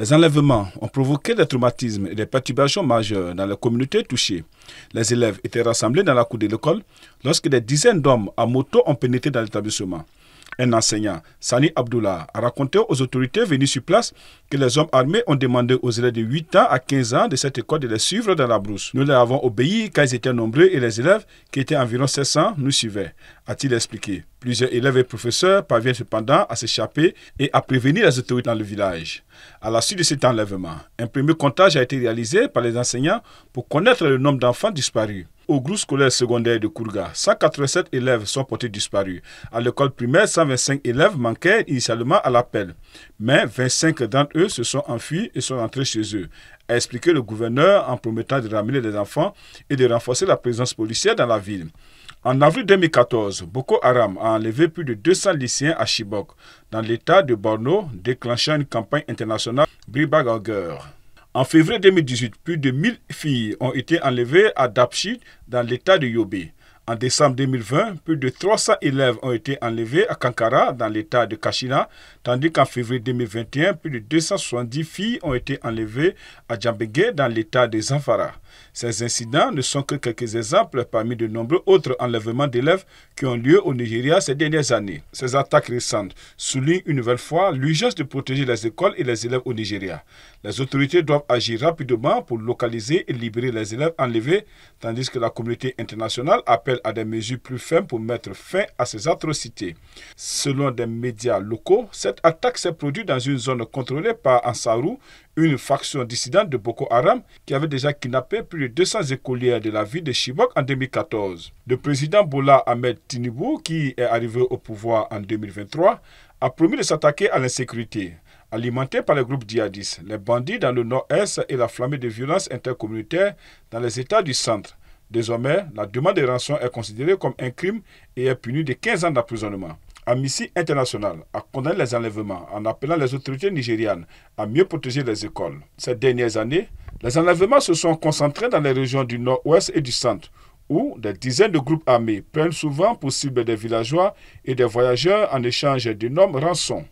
Les enlèvements ont provoqué des traumatismes et des perturbations majeures dans les communautés touchées. Les élèves étaient rassemblés dans la cour de l'école lorsque des dizaines d'hommes à moto ont pénétré dans l'établissement. Un enseignant, Sani Abdullah, a raconté aux autorités venues sur place que les hommes armés ont demandé aux élèves de 8 ans à 15 ans de cette école de les suivre dans la brousse. Nous leur avons obéi car ils étaient nombreux et les élèves, qui étaient environ 700, nous suivaient, a-t-il expliqué. Plusieurs élèves et professeurs parviennent cependant à s'échapper et à prévenir les autorités dans le village. À la suite de cet enlèvement, un premier comptage a été réalisé par les enseignants pour connaître le nombre d'enfants disparus au groupe scolaire secondaire de Kourga, 187 élèves sont portés disparus. À l'école primaire, 125 élèves manquaient initialement à l'appel. Mais 25 d'entre eux se sont enfuis et sont rentrés chez eux, a expliqué le gouverneur en promettant de ramener les enfants et de renforcer la présence policière dans la ville. En avril 2014, Boko Haram a enlevé plus de 200 lycéens à Chibok, dans l'état de Borno, déclenchant une campagne internationale Bribag en février 2018, plus de 1000 filles ont été enlevées à Dapchi, dans l'état de Yobe. En décembre 2020, plus de 300 élèves ont été enlevés à Kankara, dans l'état de Kachina, tandis qu'en février 2021, plus de 270 filles ont été enlevées à Djambégué, dans l'état de Zanfara. Ces incidents ne sont que quelques exemples parmi de nombreux autres enlèvements d'élèves qui ont lieu au Nigeria ces dernières années. Ces attaques récentes soulignent une nouvelle fois l'urgence de protéger les écoles et les élèves au Nigeria. Les autorités doivent agir rapidement pour localiser et libérer les élèves enlevés, tandis que la communauté internationale appelle à des mesures plus fermes pour mettre fin à ces atrocités. Selon des médias locaux, cette attaque s'est produite dans une zone contrôlée par Ansarou, une faction dissidente de Boko Haram qui avait déjà kidnappé plus de 200 écolières de la ville de Chibok en 2014. Le président Bola Ahmed Tinubu, qui est arrivé au pouvoir en 2023, a promis de s'attaquer à l'insécurité. alimentée par les groupes djihadistes, les bandits dans le nord-est et la flammée de violences intercommunautaires dans les États du centre. Désormais, la demande de rançon est considérée comme un crime et est punie de 15 ans d'emprisonnement. Amnesty International a condamné les enlèvements en appelant les autorités nigérianes à mieux protéger les écoles. Ces dernières années, les enlèvements se sont concentrés dans les régions du nord-ouest et du centre, où des dizaines de groupes armés prennent souvent pour cible des villageois et des voyageurs en échange d'énormes rançons.